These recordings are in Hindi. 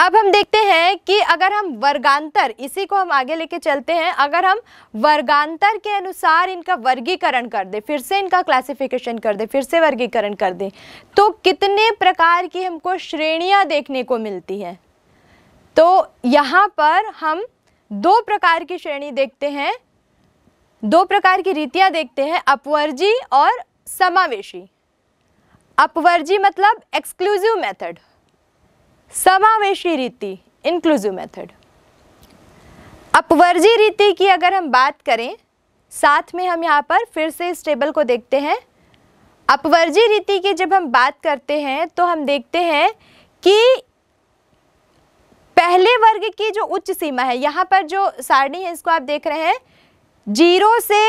अब हम देखते हैं कि अगर हम वर्गांतर इसी को हम आगे लेके चलते हैं अगर हम वर्गांतर के अनुसार इनका वर्गीकरण कर दें फिर से इनका क्लासिफिकेशन कर दें फिर से वर्गीकरण कर दें तो कितने प्रकार की हमको श्रेणियां देखने को मिलती हैं तो यहाँ पर हम दो प्रकार की श्रेणी देखते हैं दो प्रकार की रीतियाँ देखते हैं अपवर्जी और समावेशी अपवर्जी मतलब एक्सक्लूसिव मेथड समावेशी रीति इंक्लूसिव मेथड अपवर्जी रीति की अगर हम बात करें साथ में हम यहाँ पर फिर से इस टेबल को देखते हैं अपवर्जी रीति की जब हम बात करते हैं तो हम देखते हैं कि पहले वर्ग की जो उच्च सीमा है यहाँ पर जो सारणी है इसको आप देख रहे हैं जीरो से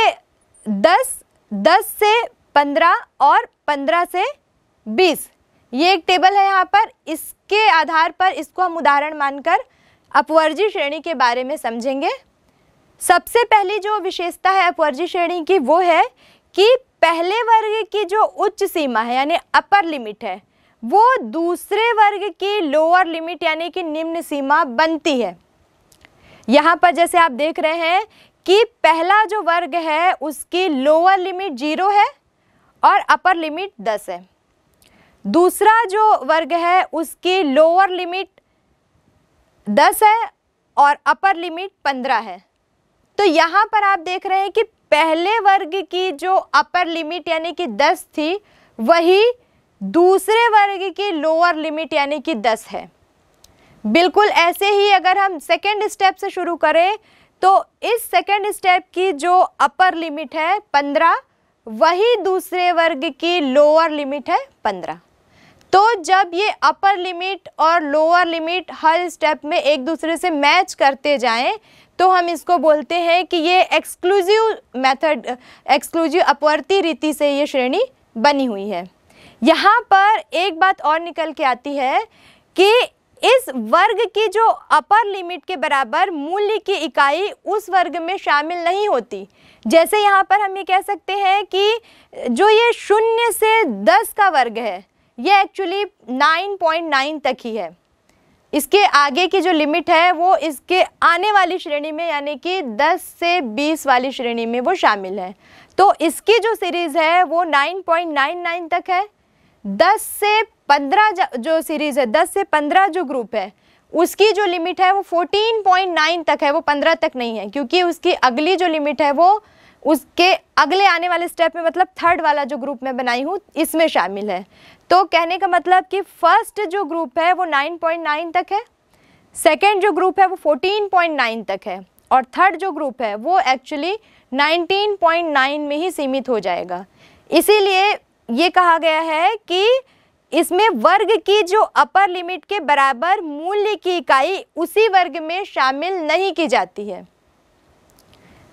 दस दस से पंद्रह और पंद्रह से बीस ये एक टेबल है यहाँ पर इसके आधार पर इसको हम उदाहरण मानकर अपवर्जी श्रेणी के बारे में समझेंगे सबसे पहली जो विशेषता है अपवर्जी श्रेणी की वो है कि पहले वर्ग की जो उच्च सीमा है यानी अपर लिमिट है वो दूसरे वर्ग की लोअर लिमिट यानी कि निम्न सीमा बनती है यहाँ पर जैसे आप देख रहे हैं कि पहला जो वर्ग है उसकी लोअर लिमिट जीरो है और अपर लिमिट दस है दूसरा जो वर्ग है उसकी लोअर लिमिट दस है और अपर लिमिट पंद्रह है तो यहाँ पर आप देख रहे हैं कि पहले वर्ग की जो अपर लिमिट यानी कि दस थी वही दूसरे वर्ग की लोअर लिमिट यानी कि दस है बिल्कुल ऐसे ही अगर हम सेकेंड स्टेप से शुरू करें तो इस सेकेंड स्टेप की जो अपर लिमिट है पंद्रह वही दूसरे वर्ग की लोअर लिमिट है पंद्रह तो जब ये अपर लिमिट और लोअर लिमिट हर स्टेप में एक दूसरे से मैच करते जाएं तो हम इसको बोलते हैं कि ये एक्सक्लूसिव मेथड एक्सक्लूसिव अपवर्ती रीति से ये श्रेणी बनी हुई है यहाँ पर एक बात और निकल के आती है कि इस वर्ग की जो अपर लिमिट के बराबर मूल्य की इकाई उस वर्ग में शामिल नहीं होती जैसे यहाँ पर हम ये कह सकते हैं कि जो ये शून्य से दस का वर्ग है ये एक्चुअली 9.9 तक ही है इसके आगे की जो लिमिट है वो इसके आने वाली श्रेणी में यानी कि 10 से 20 वाली श्रेणी में वो शामिल है तो इसकी जो सीरीज़ है वो 9.99 तक है 10 से 15 जो सीरीज़ है 10 से 15 जो ग्रुप है उसकी जो लिमिट है वो 14.9 तक है वो 15 तक नहीं है क्योंकि उसकी अगली जो लिमिट है वो उसके अगले आने वाले स्टेप में मतलब थर्ड वाला जो ग्रुप मैं बनाई हूँ इसमें शामिल है तो कहने का मतलब कि फर्स्ट जो ग्रुप है वो 9.9 तक है सेकेंड जो ग्रुप है वो 14.9 तक है और थर्ड जो ग्रुप है वो एक्चुअली 19.9 में ही सीमित हो जाएगा इसीलिए ये कहा गया है कि इसमें वर्ग की जो अपर लिमिट के बराबर मूल्य की इकाई उसी वर्ग में शामिल नहीं की जाती है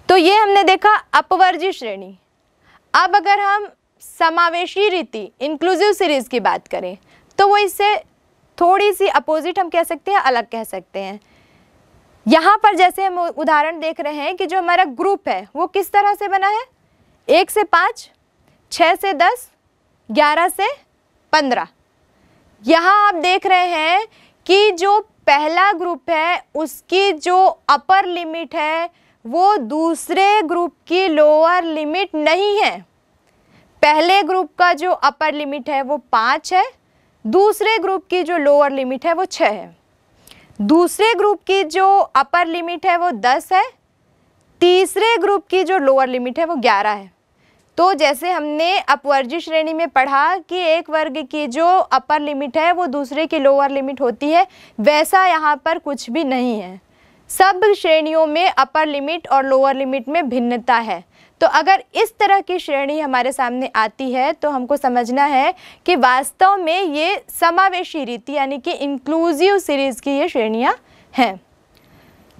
तो ये हमने देखा अपवर्जी श्रेणी अब अगर हम समावेशी रीति इंक्लूसिव सीरीज़ की बात करें तो वो इससे थोड़ी सी अपोजिट हम कह सकते हैं अलग कह सकते हैं यहाँ पर जैसे हम उदाहरण देख रहे हैं कि जो हमारा ग्रुप है वो किस तरह से बना है एक से पाँच छः से दस ग्यारह से पंद्रह यहाँ आप देख रहे हैं कि जो पहला ग्रुप है उसकी जो अपर लिमिट है वो दूसरे ग्रुप की लोअर लिमिट नहीं है पहले ग्रुप का जो अपर लिमिट है वो पाँच है दूसरे ग्रुप की जो लोअर लिमिट है वो छः है दूसरे ग्रुप की जो अपर लिमिट है वो दस है तीसरे ग्रुप की जो लोअर लिमिट है वो ग्यारह है तो जैसे हमने अपवर्जी श्रेणी में पढ़ा कि एक वर्ग की जो अपर लिमिट है वो दूसरे की लोअर लिमिट होती है वैसा यहाँ पर कुछ भी नहीं है सब श्रेणियों में अपर लिमिट और लोअर लिमिट में भिन्नता है तो अगर इस तरह की श्रेणी हमारे सामने आती है तो हमको समझना है कि वास्तव में ये समावेशी रीति यानी कि इंक्लूसिव सीरीज़ की ये श्रेणियाँ हैं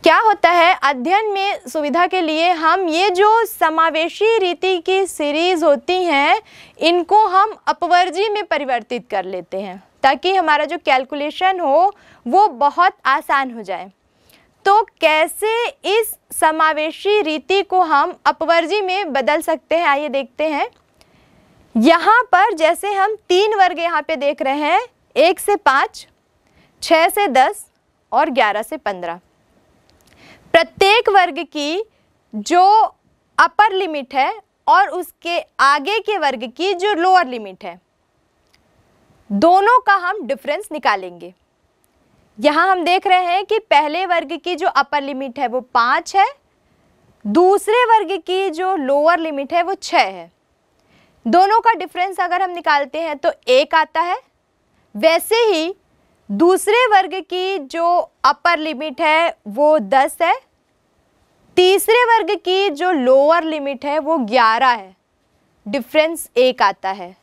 क्या होता है अध्ययन में सुविधा के लिए हम ये जो समावेशी रीति की सीरीज़ होती हैं इनको हम अपवर्जी में परिवर्तित कर लेते हैं ताकि हमारा जो कैलकुलेशन हो वो बहुत आसान हो जाए तो कैसे इस समावेशी रीति को हम अपवर्जी में बदल सकते हैं आइए देखते हैं यहाँ पर जैसे हम तीन वर्ग यहाँ पे देख रहे हैं एक से पाँच छः से दस और ग्यारह से पंद्रह प्रत्येक वर्ग की जो अपर लिमिट है और उसके आगे के वर्ग की जो लोअर लिमिट है दोनों का हम डिफरेंस निकालेंगे यहाँ हम देख रहे हैं कि पहले वर्ग की जो अपर लिमिट है वो पाँच है दूसरे वर्ग की जो लोअर लिमिट है वो छः है दोनों का डिफरेंस अगर हम निकालते हैं तो एक आता है वैसे ही दूसरे वर्ग की जो अपर लिमिट है वो दस है तीसरे वर्ग की जो लोअर लिमिट है वो ग्यारह है डिफरेंस एक आता है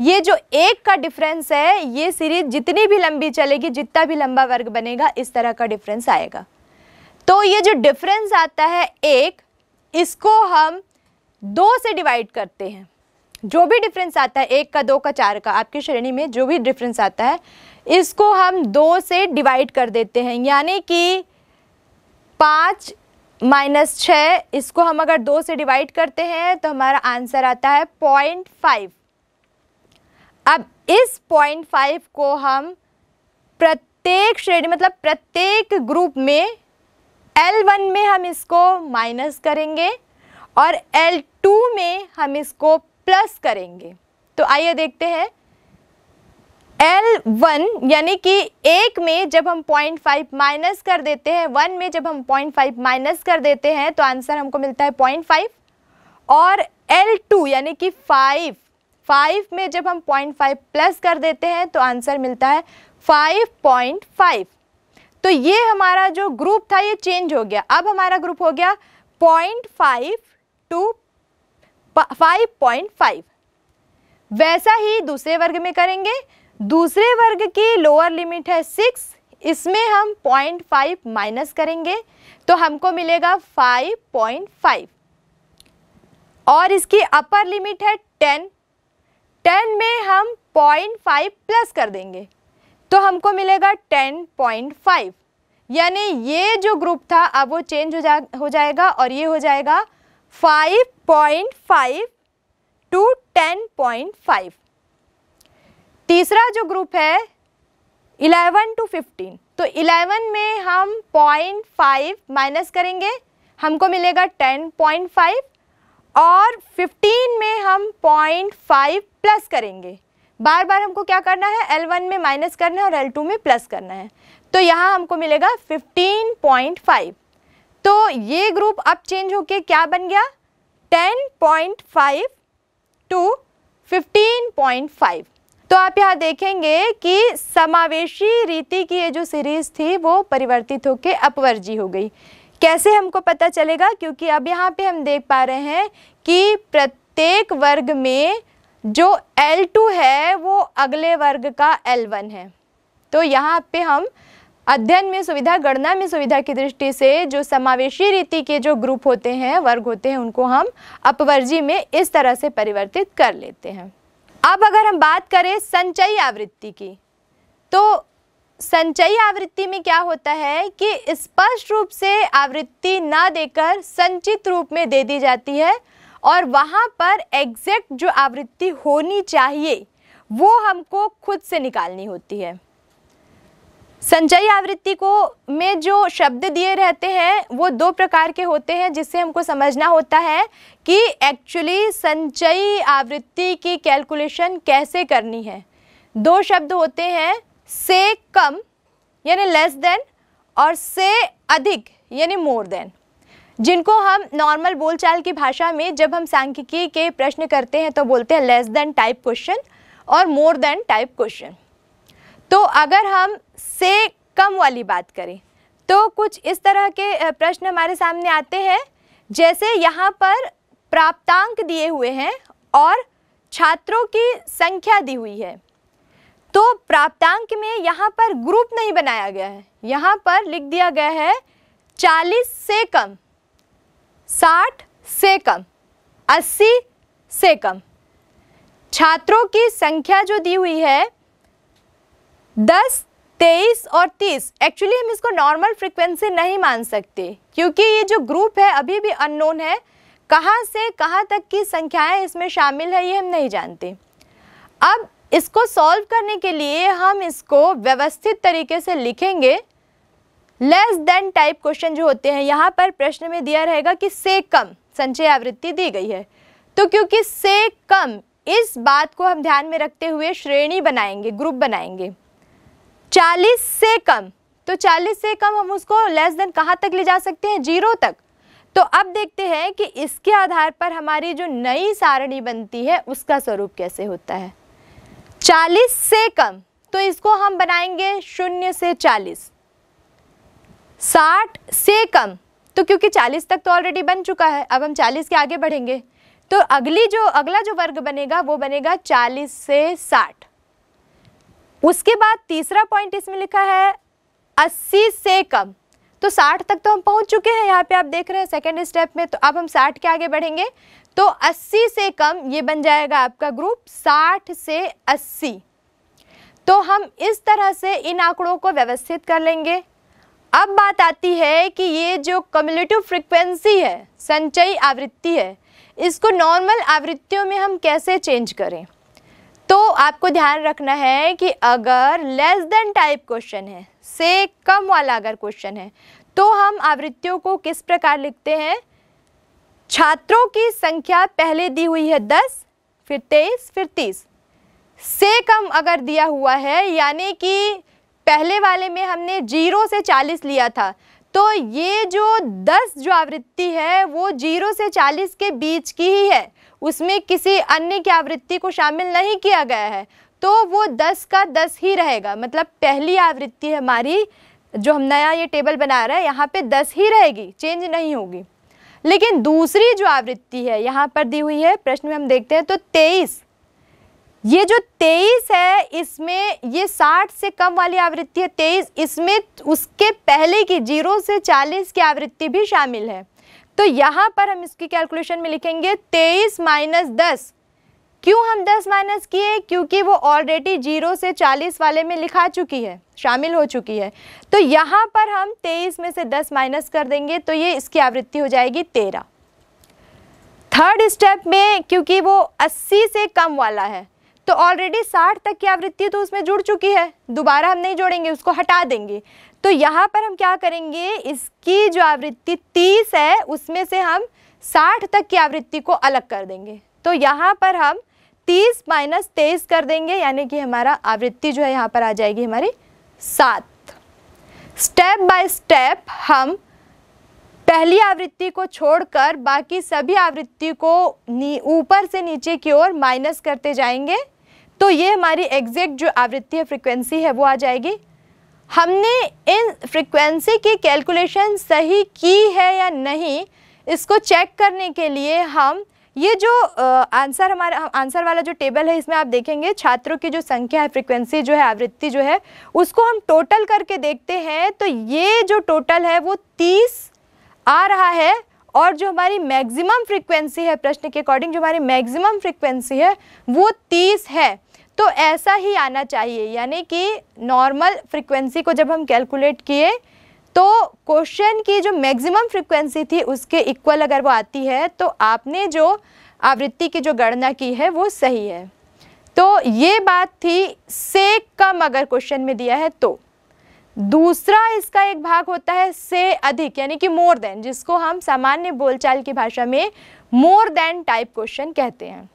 ये जो एक का डिफरेंस है ये सीरीज जितनी भी लंबी चलेगी जितना भी लंबा वर्ग बनेगा इस तरह का डिफरेंस आएगा तो ये जो डिफरेंस आता है एक इसको हम दो से डिवाइड करते हैं जो भी डिफरेंस आता है एक का दो का चार का आपकी श्रेणी में जो भी डिफरेंस आता है इसको हम दो से डिवाइड कर देते हैं यानी कि पाँच माइनस छः इसको हम अगर दो से डिवाइड करते हैं तो हमारा आंसर आता है पॉइंट फाइव अब इस पॉइंट फाइव को हम प्रत्येक श्रेणी मतलब प्रत्येक ग्रुप में एल वन में हम इसको माइनस करेंगे और एल टू में हम इसको प्लस करेंगे तो आइए देखते हैं एल वन यानी कि एक में जब हम पॉइंट फाइव माइनस कर देते हैं वन में जब हम पॉइंट फाइव माइनस कर देते हैं तो आंसर हमको मिलता है पॉइंट फाइव और एल टू यानी कि फाइव फाइव में जब हम पॉइंट फाइव प्लस कर देते हैं तो आंसर मिलता है फाइव पॉइंट फाइव तो ये हमारा जो ग्रुप था ये चेंज हो गया अब हमारा ग्रुप हो गया point five to five point five वैसा ही दूसरे वर्ग में करेंगे दूसरे वर्ग की लोअर लिमिट है सिक्स इसमें हम पॉइंट फाइव माइनस करेंगे तो हमको मिलेगा फाइव पॉइंट फाइव और इसकी अपर लिमिट है टेन टेन में हम पॉइंट फाइव प्लस कर देंगे तो हमको मिलेगा टेन पॉइंट फाइव यानी ये जो ग्रुप था अब वो चेंज हो जा हो जाएगा और ये हो जाएगा five point five to ten point five तीसरा जो ग्रुप है इलेवन टू फिफ्टीन तो इलेवन में हम पॉइंट फाइव माइनस करेंगे हमको मिलेगा टेन पॉइंट फाइव और फिफ्टीन में हम पॉइंट फाइव प्लस करेंगे बार बार हमको क्या करना है एल वन में माइनस करना है और एल टू में प्लस करना है तो यहाँ हमको मिलेगा फिफ्टीन पॉइंट फाइव तो ये ग्रुप अब चेंज होके क्या बन गया ten point five to fifteen point five तो आप यहाँ देखेंगे कि समावेशी रीति की ये जो सीरीज़ थी वो परिवर्तित होकर अपवर्जी हो गई कैसे हमको पता चलेगा क्योंकि अब यहाँ पे हम देख पा रहे हैं कि प्रत्येक वर्ग में जो L2 है वो अगले वर्ग का L1 है तो यहाँ पे हम अध्ययन में सुविधा गणना में सुविधा की दृष्टि से जो समावेशी रीति के जो ग्रुप होते हैं वर्ग होते हैं उनको हम अपवर्जी में इस तरह से परिवर्तित कर लेते हैं अब अगर हम बात करें संचयी आवृत्ति की तो संचयी आवृत्ति में क्या होता है कि स्पष्ट रूप से आवृत्ति ना देकर संचित रूप में दे दी जाती है और वहाँ पर एग्जैक्ट जो आवृत्ति होनी चाहिए वो हमको खुद से निकालनी होती है संचयी आवृत्ति को में जो शब्द दिए रहते हैं वो दो प्रकार के होते हैं जिससे हमको समझना होता है कि एक्चुअली संचयी आवृत्ति की कैलकुलेशन कैसे करनी है दो शब्द होते हैं से कम यानी लेस देन और से अधिक यानी मोर देन जिनको हम नॉर्मल बोलचाल की भाषा में जब हम सांख्यिकी के प्रश्न करते हैं तो बोलते हैं लेस देन टाइप क्वेश्चन और मोर देन टाइप क्वेश्चन तो अगर हम से कम वाली बात करें तो कुछ इस तरह के प्रश्न हमारे सामने आते हैं जैसे यहाँ पर प्राप्तांक दिए हुए हैं और छात्रों की संख्या दी हुई है तो प्राप्तांक में यहाँ पर ग्रुप नहीं बनाया गया है यहाँ पर लिख दिया गया है चालीस से कम साठ से कम अस्सी से कम छात्रों की संख्या जो दी हुई है दस तेईस और तीस एक्चुअली हम इसको नॉर्मल फ्रिक्वेंसी नहीं मान सकते क्योंकि ये जो ग्रुप है अभी भी अननोन है कहाँ से कहाँ तक की संख्याएं इसमें शामिल है ये हम नहीं जानते अब इसको सॉल्व करने के लिए हम इसको व्यवस्थित तरीके से लिखेंगे लेस देन टाइप क्वेश्चन जो होते हैं यहाँ पर प्रश्न में दिया रहेगा कि से कम संचय आवृत्ति दी गई है तो क्योंकि से कम इस बात को हम ध्यान में रखते हुए श्रेणी बनाएंगे ग्रुप बनाएंगे चालीस से कम तो चालीस से कम हम उसको लेस देन कहाँ तक ले जा सकते हैं जीरो तक तो अब देखते हैं कि इसके आधार पर हमारी जो नई सारणी बनती है उसका स्वरूप कैसे होता है चालीस से कम तो इसको हम बनाएंगे शून्य से चालीस साठ से कम तो क्योंकि चालीस तक तो ऑलरेडी बन चुका है अब हम चालीस के आगे बढ़ेंगे तो अगली जो अगला जो वर्ग बनेगा वो बनेगा चालीस से साठ उसके बाद तीसरा पॉइंट इसमें लिखा है अस्सी से कम तो साठ तक तो हम पहुंच चुके हैं यहाँ पे आप देख रहे हैं सेकेंड स्टेप में तो अब हम साठ के आगे बढ़ेंगे तो अस्सी से कम ये बन जाएगा आपका ग्रुप साठ से अस्सी तो हम इस तरह से इन आंकड़ों को व्यवस्थित कर लेंगे अब बात आती है कि ये जो कम्युलेटिव फ्रिक्वेंसी है संचयी आवृत्ति है इसको नॉर्मल आवृत्तियों में हम कैसे चेंज करें तो आपको ध्यान रखना है कि अगर लेस देन टाइप क्वेश्चन है से कम वाला अगर क्वेश्चन है तो हम आवृत्तियों को किस प्रकार लिखते हैं छात्रों की संख्या पहले दी हुई है दस फिर तेईस फिर तीस से कम अगर दिया हुआ है यानी कि पहले वाले में हमने जीरो से चालीस लिया था तो ये जो दस जो आवृत्ति है वो जीरो से चालीस के बीच की ही है उसमें किसी अन्य की आवृत्ति को शामिल नहीं किया गया है तो वो दस का दस ही रहेगा मतलब पहली आवृत्ति हमारी जो हम नया ये टेबल बना रहे हैं यहाँ पे दस ही रहेगी चेंज नहीं होगी लेकिन दूसरी जो आवृत्ति है यहाँ पर दी हुई है प्रश्न में हम देखते हैं तो तेईस ये जो तेईस है इसमें ये साठ से कम वाली आवृत्ति है तेईस इसमें उसके पहले की जीरो से चालीस की आवृत्ति भी शामिल है तो यहाँ पर हम इसकी कैलकुलेशन में लिखेंगे तेईस माइनस दस क्यों हम दस माइनस किए क्योंकि वो ऑलरेडी जीरो से चालीस वाले में लिखा चुकी है शामिल हो चुकी है तो यहाँ पर हम तेईस में से दस माइनस कर देंगे तो ये इसकी आवृत्ति हो जाएगी तेरह थर्ड स्टेप में क्योंकि वो अस्सी से कम वाला है तो ऑलरेडी साठ तक की आवृत्ति तो उसमें जुड़ चुकी है दोबारा हम नहीं जोड़ेंगे उसको हटा देंगे तो यहाँ पर हम क्या करेंगे इसकी जो आवृत्ति तीस है उसमें से हम साठ तक की आवृत्ति को अलग कर देंगे तो यहाँ पर हम तीस माइनस तेईस कर देंगे यानी कि हमारा आवृत्ति जो है यहाँ पर आ जाएगी हमारी सात स्टेप बाय स्टेप हम पहली आवृत्ति को छोड़कर बाकी सभी आवृत्ति को ऊपर से नीचे की ओर माइनस करते जाएंगे तो ये हमारी एग्जैक्ट जो आवृत्ति है फ्रिक्वेंसी है वो आ जाएगी हमने इन फ्रिक्वेंसी की कैलकुलेशन सही की है या नहीं इसको चेक करने के लिए हम ये जो आंसर हमारा आंसर वाला जो टेबल है इसमें आप देखेंगे छात्रों की जो संख्या है फ्रिक्वेंसी जो है आवृत्ति जो है उसको हम टोटल करके देखते हैं तो ये जो टोटल है वो तीस आ रहा है और जो हमारी मैक्सिमम फ्रीक्वेंसी है प्रश्न के अकॉर्डिंग जो हमारी मैक्सिमम फ्रीक्वेंसी है वो तीस है तो ऐसा ही आना चाहिए यानी कि नॉर्मल फ्रीक्वेंसी को जब हम कैलकुलेट किए तो क्वेश्चन की जो मैक्सिमम फ्रीक्वेंसी थी उसके इक्वल अगर वो आती है तो आपने जो आवृत्ति की जो गणना की है वो सही है तो ये बात थी सेक कम अगर क्वेश्चन में दिया है तो दूसरा इसका एक भाग होता है से अधिक यानी कि मोर देन जिसको हम सामान्य बोलचाल की भाषा में मोर देन टाइप क्वेश्चन कहते हैं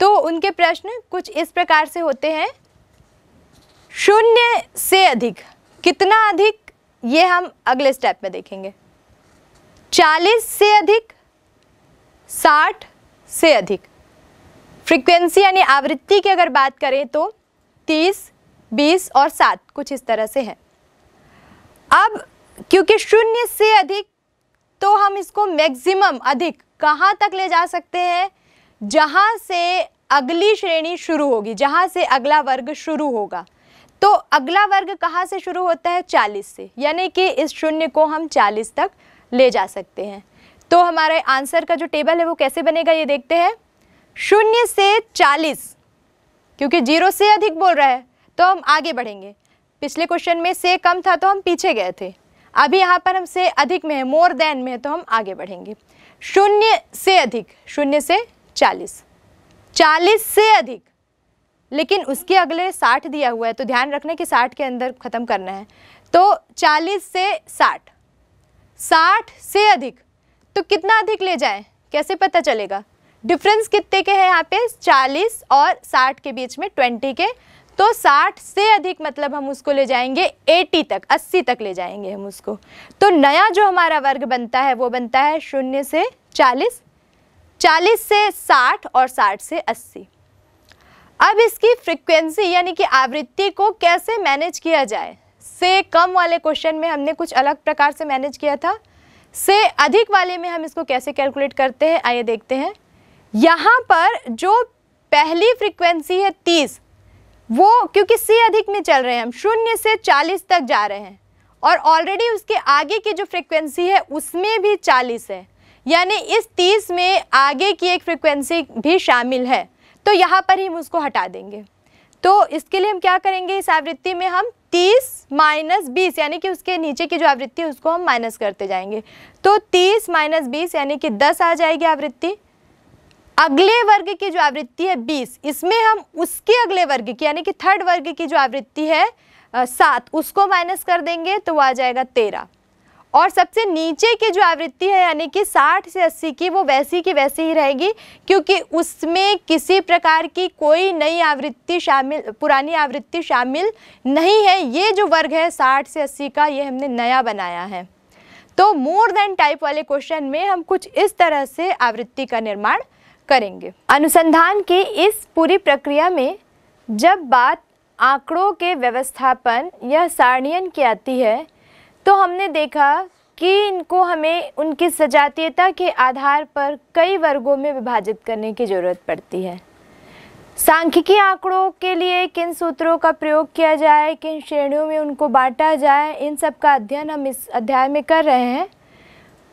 तो उनके प्रश्न कुछ इस प्रकार से होते हैं शून्य से अधिक कितना अधिक ये हम अगले स्टेप में देखेंगे चालीस से अधिक साठ से अधिक फ्रीक्वेंसी यानी आवृत्ति की अगर बात करें तो तीस बीस और सात कुछ इस तरह से है अब क्योंकि शून्य से अधिक तो हम इसको मैक्सिमम अधिक कहाँ तक ले जा सकते हैं जहाँ से अगली श्रेणी शुरू होगी जहाँ से अगला वर्ग शुरू होगा तो अगला वर्ग कहाँ से शुरू होता है चालीस से यानी कि इस शून्य को हम चालीस तक ले जा सकते हैं तो हमारे आंसर का जो टेबल है वो कैसे बनेगा ये देखते हैं शून्य से चालीस क्योंकि जीरो से अधिक बोल रहा है तो हम आगे बढ़ेंगे पिछले क्वेश्चन में से कम था तो हम पीछे गए थे अभी यहाँ पर हम से अधिक में है मोर देन में है तो हम आगे बढ़ेंगे शून्य से अधिक शून्य से चालीस चालीस से अधिक लेकिन उसके अगले साठ दिया हुआ है तो ध्यान रखना कि साठ के अंदर ख़त्म करना है तो चालीस से साठ साठ से अधिक तो कितना अधिक ले जाए कैसे पता चलेगा डिफरेंस कितने के हैं यहाँ पे चालीस और साठ के बीच में ट्वेंटी के तो 60 से अधिक मतलब हम उसको ले जाएंगे 80 तक 80 तक ले जाएंगे हम उसको तो नया जो हमारा वर्ग बनता है वो बनता है शून्य से 40 40 से 60 और 60 से 80 अब इसकी फ्रिक्वेंसी यानी कि आवृत्ति को कैसे मैनेज किया जाए से कम वाले क्वेश्चन में हमने कुछ अलग प्रकार से मैनेज किया था से अधिक वाले में हम इसको कैसे कैलकुलेट करते हैं आइए देखते हैं यहाँ पर जो पहली फ्रिक्वेंसी है तीस वो क्योंकि से अधिक में चल रहे हैं हम शून्य से चालीस तक जा रहे हैं और ऑलरेडी उसके आगे की जो फ्रिक्वेंसी है उसमें भी चालीस है यानी इस तीस में आगे की एक फ्रिक्वेंसी भी शामिल है तो यहाँ पर ही हम उसको हटा देंगे तो इसके लिए हम क्या करेंगे इस आवृत्ति में हम 30 माइनस बीस यानी कि उसके नीचे की जो आवृत्ति है उसको हम माइनस करते जाएंगे तो 30 माइनस बीस यानी कि 10 आ जाएगी आवृत्ति अगले वर्ग की जो आवृत्ति है बीस इसमें हम उसके अगले वर्ग की यानी कि थर्ड वर्ग की जो आवृत्ति है सात उसको माइनस कर देंगे तो वो आ जाएगा तेरह और सबसे नीचे की जो आवृत्ति है यानी कि 60 से 80 की वो वैसी की वैसी ही रहेगी क्योंकि उसमें किसी प्रकार की कोई नई आवृत्ति शामिल पुरानी आवृत्ति शामिल नहीं है ये जो वर्ग है 60 से 80 का ये हमने नया बनाया है तो मोर देन टाइप वाले क्वेश्चन में हम कुछ इस तरह से आवृत्ति का निर्माण करेंगे अनुसंधान की इस पूरी प्रक्रिया में जब बात आंकड़ों के व्यवस्थापन या सारणियन की आती है तो हमने देखा कि इनको हमें उनकी सजातीयता के आधार पर कई वर्गों में विभाजित करने की ज़रूरत पड़ती है सांख्यिकी आंकड़ों के लिए किन सूत्रों का प्रयोग किया जाए किन श्रेणियों में उनको बांटा जाए इन सब का अध्ययन हम इस अध्याय में कर रहे हैं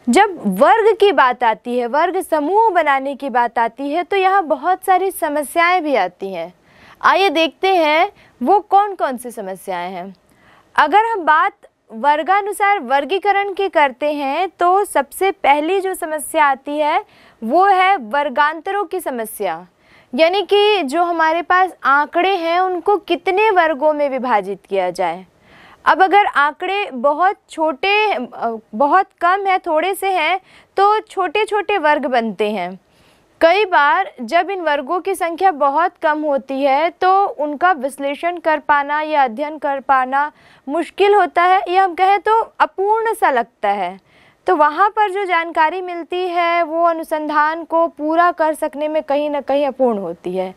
जब वर्ग की बात आती है वर्ग समूह बनाने की बात आती है तो यहाँ बहुत सारी समस्याएं भी आती हैं आइए देखते हैं वो कौन कौन सी समस्याएं हैं अगर हम बात वर्गानुसार वर्गीकरण की करते हैं तो सबसे पहली जो समस्या आती है वो है वर्गांतरों की समस्या यानी कि जो हमारे पास आंकड़े हैं उनको कितने वर्गों में विभाजित किया जाए अब अगर आंकड़े बहुत छोटे बहुत कम है थोड़े से हैं तो छोटे छोटे वर्ग बनते हैं कई बार जब इन वर्गों की संख्या बहुत कम होती है तो उनका विश्लेषण कर पाना या अध्ययन कर पाना मुश्किल होता है या हम कहें तो अपूर्ण सा लगता है तो वहाँ पर जो जानकारी मिलती है वो अनुसंधान को पूरा कर सकने में कहीं ना कहीं अपूर्ण होती है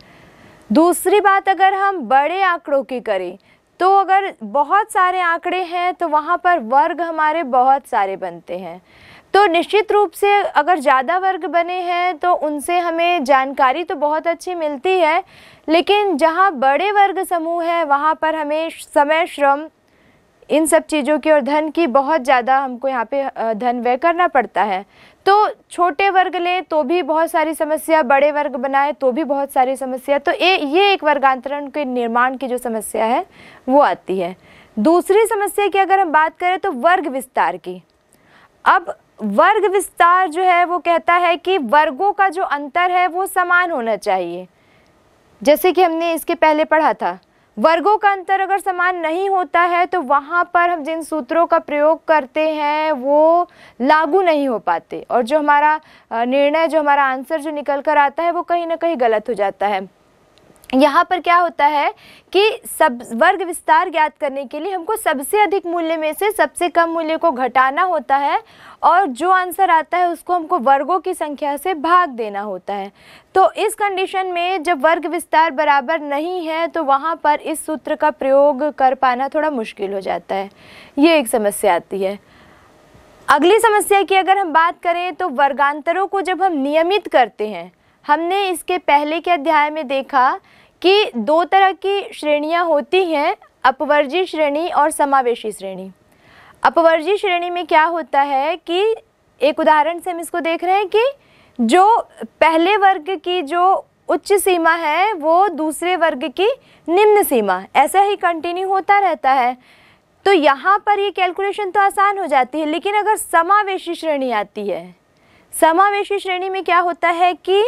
दूसरी बात अगर हम बड़े आंकड़ों की करें तो अगर बहुत सारे आंकड़े हैं तो वहाँ पर वर्ग हमारे बहुत सारे बनते हैं तो निश्चित रूप से अगर ज़्यादा वर्ग बने हैं तो उनसे हमें जानकारी तो बहुत अच्छी मिलती है लेकिन जहाँ बड़े वर्ग समूह हैं वहाँ पर हमें समय श्रम इन सब चीज़ों की और धन की बहुत ज़्यादा हमको यहाँ पे धन व्यय करना पड़ता है तो छोटे वर्ग लें तो भी बहुत सारी समस्या बड़े वर्ग बनाए तो भी बहुत सारी समस्या तो ए, ये एक वर्गांतरण के निर्माण की जो समस्या है वो आती है दूसरी समस्या की अगर हम बात करें तो वर्ग विस्तार की अब वर्ग विस्तार जो है वो कहता है कि वर्गों का जो अंतर है वो समान होना चाहिए जैसे कि हमने इसके पहले पढ़ा था वर्गों का अंतर अगर समान नहीं होता है तो वहाँ पर हम जिन सूत्रों का प्रयोग करते हैं वो लागू नहीं हो पाते और जो हमारा निर्णय जो हमारा आंसर जो निकल कर आता है वो कहीं ना कहीं गलत हो जाता है यहाँ पर क्या होता है कि सब वर्ग विस्तार ज्ञात करने के लिए हमको सबसे अधिक मूल्य में से सबसे कम मूल्य को घटाना होता है और जो आंसर आता है उसको हमको वर्गों की संख्या से भाग देना होता है तो इस कंडीशन में जब वर्ग विस्तार बराबर नहीं है तो वहाँ पर इस सूत्र का प्रयोग कर पाना थोड़ा मुश्किल हो जाता है ये एक समस्या आती है अगली समस्या की अगर हम बात करें तो वर्गांतरों को जब हम नियमित करते हैं हमने इसके पहले के अध्याय में देखा कि दो तरह की श्रेणियाँ होती हैं अपवर्जी श्रेणी और समावेशी श्रेणी अपवर्जी श्रेणी में क्या होता है कि एक उदाहरण से हम इसको देख रहे हैं कि जो पहले वर्ग की जो उच्च सीमा है वो दूसरे वर्ग की निम्न सीमा ऐसा ही कंटिन्यू होता रहता है तो यहाँ पर ये कैलकुलेशन तो आसान हो जाती है लेकिन अगर समावेशी श्रेणी आती है समावेशी श्रेणी में क्या होता है कि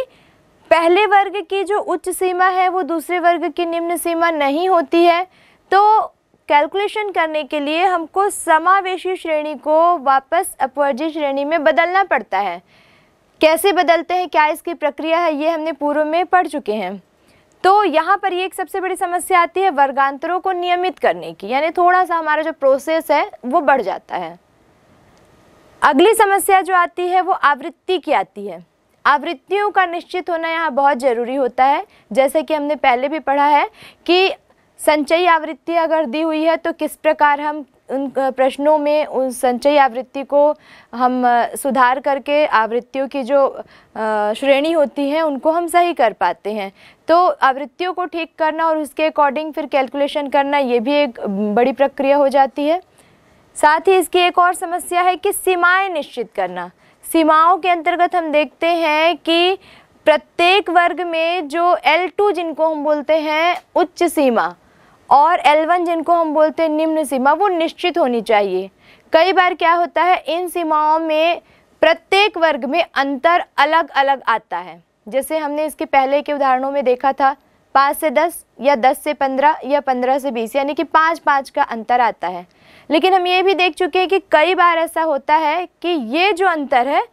पहले वर्ग की जो उच्च सीमा है वो दूसरे वर्ग की निम्न सीमा नहीं होती है तो कैलकुलेशन करने के लिए हमको समावेशी श्रेणी को वापस अपवर्जी श्रेणी में बदलना पड़ता है कैसे बदलते हैं क्या इसकी प्रक्रिया है ये हमने पूर्व में पढ़ चुके हैं तो यहाँ पर ये एक सबसे बड़ी समस्या आती है वर्गांतरों को नियमित करने की यानी थोड़ा सा हमारा जो प्रोसेस है वो बढ़ जाता है अगली समस्या जो आती है वो आवृत्ति की आती है आवृत्तियों का निश्चित होना यहाँ बहुत ज़रूरी होता है जैसे कि हमने पहले भी पढ़ा है कि संचयी आवृत्ति अगर दी हुई है तो किस प्रकार हम उन प्रश्नों में उन संचयी आवृत्ति को हम सुधार करके आवृत्तियों की जो श्रेणी होती है उनको हम सही कर पाते हैं तो आवृत्तियों को ठीक करना और उसके अकॉर्डिंग फिर कैलकुलेशन करना ये भी एक बड़ी प्रक्रिया हो जाती है साथ ही इसकी एक और समस्या है कि सीमाएं निश्चित करना सीमाओं के अंतर्गत हम देखते हैं कि प्रत्येक वर्ग में जो L2 जिनको हम बोलते हैं उच्च सीमा और L1 जिनको हम बोलते हैं निम्न सीमा वो निश्चित होनी चाहिए कई बार क्या होता है इन सीमाओं में प्रत्येक वर्ग में अंतर अलग अलग आता है जैसे हमने इसके पहले के उदाहरणों में देखा था पाँच से दस या दस से पंद्रह या पंद्रह से बीस यानी कि पाँच पाँच का अंतर आता है लेकिन हम ये भी देख चुके हैं कि कई बार ऐसा होता है कि ये जो अंतर है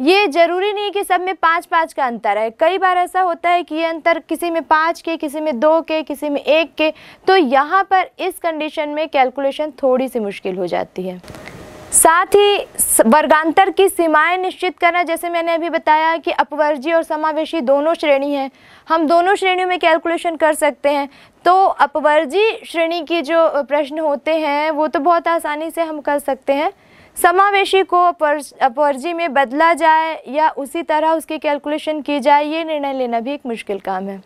ये ज़रूरी नहीं कि सब में पाँच पाँच का अंतर है कई बार ऐसा होता है कि ये अंतर किसी में पाँच के किसी में दो के किसी में एक के तो यहाँ पर इस कंडीशन में कैलकुलेशन थोड़ी सी मुश्किल हो जाती है साथ ही वर्गांतर की सीमाएं निश्चित करना जैसे मैंने अभी बताया कि अपवर्जी और समावेशी दोनों श्रेणी हैं हम दोनों श्रेणियों में कैलकुलेशन कर सकते हैं तो अपवर्जी श्रेणी के जो प्रश्न होते हैं वो तो बहुत आसानी से हम कर सकते हैं समावेशी को अपवर्जी में बदला जाए या उसी तरह उसकी कैलकुलेशन की जाए ये निर्णय लेना भी एक मुश्किल काम है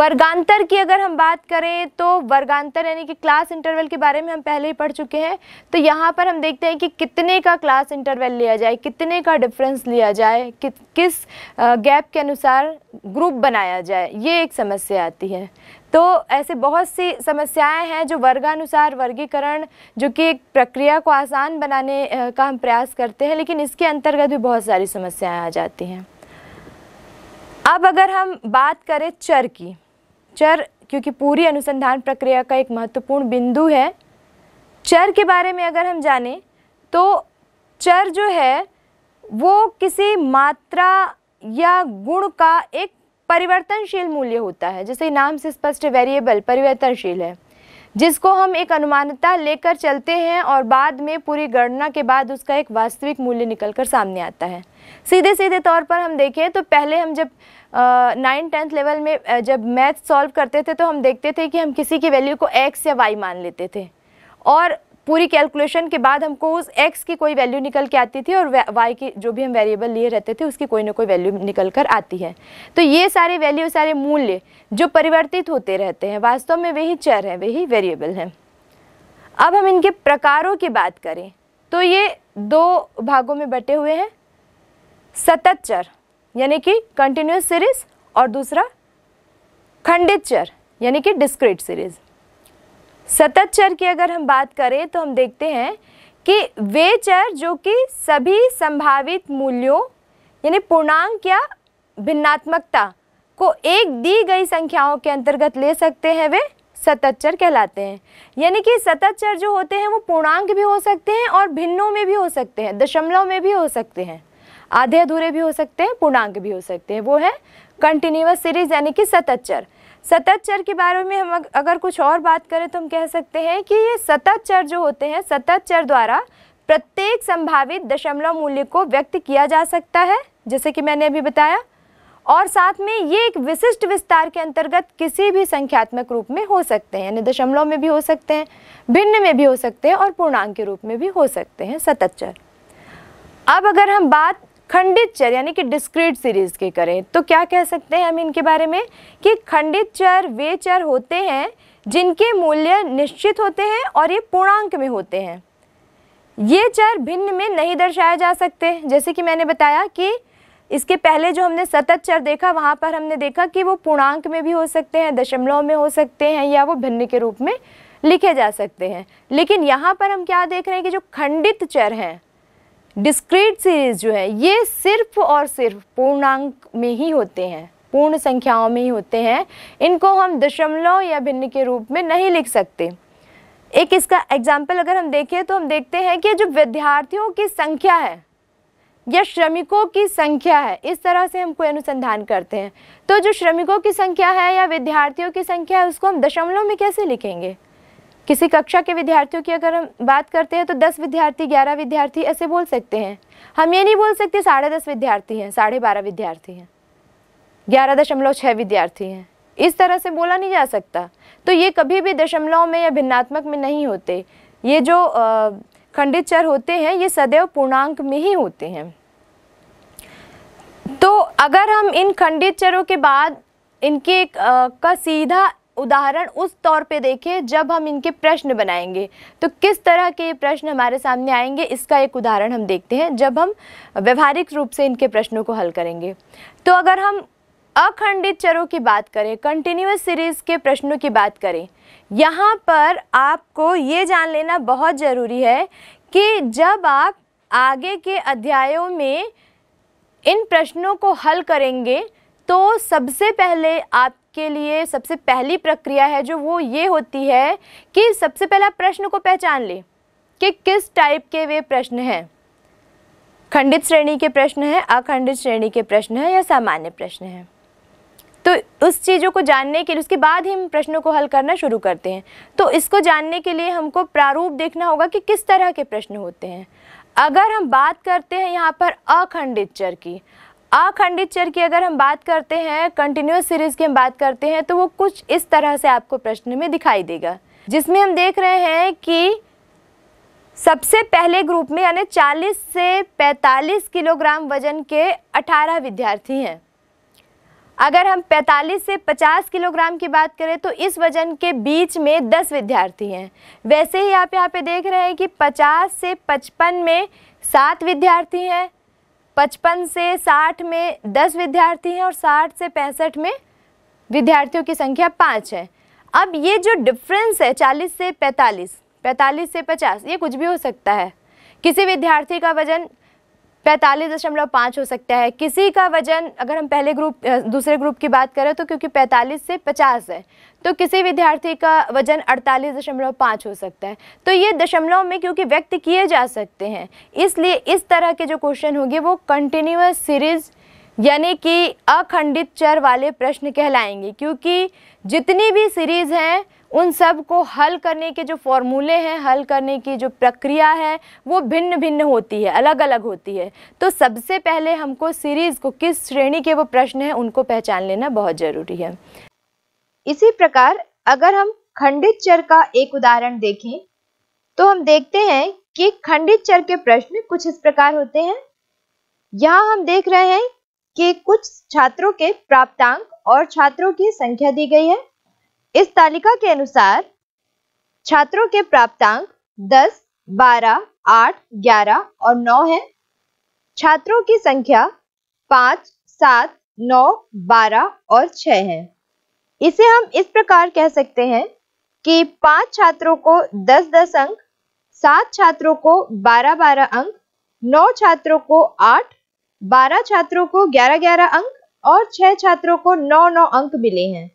वर्गांतर की अगर हम बात करें तो वर्गांतर यानी कि क्लास इंटरवल के बारे में हम पहले ही पढ़ चुके हैं तो यहाँ पर हम देखते हैं कि कितने का क्लास इंटरवल लिया जाए कितने का डिफरेंस लिया जाए कि, किस गैप के अनुसार ग्रुप बनाया जाए ये एक समस्या आती है तो ऐसे बहुत सी समस्याएं हैं जो वर्गानुसार वर्गीकरण जो कि एक प्रक्रिया को आसान बनाने का हम प्रयास करते हैं लेकिन इसके अंतर्गत भी बहुत सारी समस्याएं आ जाती हैं अब अगर हम बात करें चर की चर क्योंकि पूरी अनुसंधान प्रक्रिया का एक महत्वपूर्ण बिंदु है चर के बारे में अगर हम जाने तो चर जो है वो किसी मात्रा या गुण का एक परिवर्तनशील मूल्य होता है जैसे नाम से स्पष्ट वेरिएबल परिवर्तनशील है जिसको हम एक अनुमानता लेकर चलते हैं और बाद में पूरी गणना के बाद उसका एक वास्तविक मूल्य निकलकर सामने आता है सीधे सीधे तौर पर हम देखें तो पहले हम जब नाइन टेंथ लेवल में जब मैथ सॉल्व करते थे तो हम देखते थे कि हम किसी की वैल्यू को एक्स या वाई मान लेते थे और पूरी कैलकुलेशन के बाद हमको उस एक्स की कोई वैल्यू निकल के आती थी और वाई की जो भी हम वेरिएबल लिए रहते थे उसकी कोई ना कोई वैल्यू निकल कर आती है तो ये सारे वैल्यू सारे मूल्य जो परिवर्तित होते रहते हैं वास्तव में वही चर है वही वेरिएबल हैं अब हम इनके प्रकारों की बात करें तो ये दो भागों में बटे हुए हैं सतत चर यानी कि कंटिन्यूस सीरीज़ और दूसरा खंडित चर यानी कि डिस्क्रीट सीरीज़ सतत चर की अगर हम बात करें तो हम देखते हैं कि वे चर जो कि सभी संभावित मूल्यों यानी पूर्णांक या भिन्नात्मकता को एक दी गई संख्याओं के अंतर्गत ले सकते हैं वे सतत चर कहलाते हैं यानी कि सतत चर जो होते हैं वो पूर्णांक भी हो सकते हैं और भिन्नों में भी हो सकते हैं दशमलव में भी हो सकते हैं आधे अधूरे भी हो सकते हैं पूर्णांक भी हो सकते हैं वो है कंटिन्यूस सीरीज यानी कि सतत चर सतत चर के बारे में हम अगर कुछ और बात करें तो हम कह सकते हैं कि ये सतत चर जो होते हैं सतत चर द्वारा प्रत्येक संभावित दशमलव मूल्य को व्यक्त किया जा सकता है जैसे कि मैंने अभी बताया और साथ में ये एक विशिष्ट विस्तार के अंतर्गत किसी भी संख्यात्मक रूप में हो सकते हैं यानी दशमलव में भी हो सकते हैं भिन्न में भी हो सकते हैं और पूर्णांक के रूप में भी हो सकते हैं सतत चर अब अगर हम बात खंडित चर यानी कि डिस्क्रीट सीरीज के करें तो क्या कह सकते हैं हम इनके बारे में कि खंडित चर वे चर होते हैं जिनके मूल्य निश्चित होते हैं और ये पूर्णांक में होते हैं ये चर भिन्न में नहीं दर्शाए जा सकते जैसे कि मैंने बताया कि इसके पहले जो हमने सतत चर देखा वहाँ पर हमने देखा कि वो पूर्णांक में भी हो सकते हैं दशमलव में हो सकते हैं या वो भिन्न के रूप में लिखे जा सकते हैं लेकिन यहाँ पर हम क्या देख रहे हैं कि जो खंडित चर हैं डिस्क्रीट सीरीज़ जो है ये सिर्फ और सिर्फ पूर्णांक में ही होते हैं पूर्ण संख्याओं में ही होते हैं इनको हम दशमलव या भिन्न के रूप में नहीं लिख सकते एक इसका एग्जाम्पल अगर हम देखें तो हम देखते हैं कि जो विद्यार्थियों की संख्या है या श्रमिकों की संख्या है इस तरह से हम कोई अनुसंधान करते हैं तो जो श्रमिकों की संख्या है या विद्यार्थियों की संख्या है उसको हम दशमलव में कैसे लिखेंगे किसी कक्षा के विद्यार्थियों की अगर हम बात करते हैं तो दस विद्यार्थी ग्यारह विद्यार्थी ऐसे बोल सकते हैं हम ये नहीं बोल सकते साढ़े दस विद्यार्थी हैं साढ़े बारह विद्यार्थी हैं ग्यारह दशमलव छः विद्यार्थी हैं इस तरह से बोला नहीं जा सकता तो ये कभी भी दशमलव में या भिन्नात्मक में नहीं होते ये जो खंडित चर होते हैं ये सदैव पूर्णांक में ही होते हैं तो अगर हम इन खंडित चरों के बाद इनके का सीधा उदाहरण उस तौर पे देखें जब हम इनके प्रश्न बनाएंगे तो किस तरह के प्रश्न हमारे सामने आएंगे इसका एक उदाहरण हम देखते हैं जब हम व्यवहारिक रूप से इनके प्रश्नों को हल करेंगे तो अगर हम अखंडित चरों की बात करें कंटिन्यूस सीरीज़ के प्रश्नों की बात करें यहाँ पर आपको ये जान लेना बहुत ज़रूरी है कि जब आप आगे के अध्यायों में इन प्रश्नों को हल करेंगे तो सबसे पहले आप के लिए सबसे पहली प्रक्रिया है जो वो ये होती है कि सबसे पहला प्रश्न को पहचान ले कि किस टाइप के वे प्रश्न हैं खंडित श्रेणी के प्रश्न हैं अखंडित श्रेणी के प्रश्न हैं या सामान्य प्रश्न हैं तो उस चीज़ों को जानने के लिए उसके बाद ही हम प्रश्नों को हल करना शुरू करते हैं तो इसको जानने के लिए हमको प्रारूप देखना होगा कि किस तरह के प्रश्न होते हैं अगर हम बात करते हैं यहाँ पर अखंडित चर की अखंडित चर की अगर हम बात करते हैं कंटिन्यूस सीरीज की हम बात करते हैं तो वो कुछ इस तरह से आपको प्रश्न में दिखाई देगा जिसमें हम देख रहे हैं कि सबसे पहले ग्रुप में यानी 40 से 45 किलोग्राम वजन के 18 विद्यार्थी हैं अगर हम 45 से 50 किलोग्राम की बात करें तो इस वजन के बीच में 10 विद्यार्थी हैं वैसे ही आप यहाँ पे देख रहे हैं कि 50 से 55 में सात विद्यार्थी हैं पचपन से साठ में दस विद्यार्थी हैं और साठ से पैंसठ में विद्यार्थियों की संख्या पाँच है अब ये जो डिफरेंस है चालीस से पैंतालीस पैंतालीस से पचास ये कुछ भी हो सकता है किसी विद्यार्थी का वजन पैंतालीस दशमलव पाँच हो सकता है किसी का वजन अगर हम पहले ग्रुप दूसरे ग्रुप की बात करें तो क्योंकि पैंतालीस से पचास है तो किसी विद्यार्थी का वजन अड़तालीस दशमलव पाँच हो सकता है तो ये दशमलव में क्योंकि व्यक्त किए जा सकते हैं इसलिए इस तरह के जो क्वेश्चन होंगे वो कंटिन्यूस सीरीज़ यानी कि अखंडित चर वाले प्रश्न कहलाएंगे क्योंकि जितनी भी सीरीज़ हैं उन सब को हल करने के जो फॉर्मूले हैं हल करने की जो प्रक्रिया है वो भिन्न भिन्न होती है अलग अलग होती है तो सबसे पहले हमको सीरीज़ को किस श्रेणी के वो प्रश्न हैं उनको पहचान लेना बहुत ज़रूरी है इसी प्रकार अगर हम खंडित चर का एक उदाहरण देखें तो हम देखते हैं कि खंडित चर के प्रश्न कुछ इस प्रकार होते हैं यहाँ हम देख रहे हैं कि कुछ छात्रों के प्राप्तांक और छात्रों की संख्या दी गई है इस तालिका के अनुसार छात्रों के प्राप्तांक 10, 12, 8, 11 और 9 हैं। छात्रों की संख्या 5, 7, 9, 12 और 6 है इसे हम इस प्रकार कह सकते हैं कि पांच छात्रों को 10 10 अंक सात छात्रों को 12 12 अंक नौ छात्रों को 8, 12 छात्रों को 11 11 अंक और छह छात्रों को 9 9 अंक मिले हैं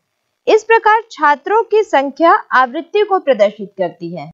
इस प्रकार छात्रों की संख्या आवृत्ति को प्रदर्शित करती है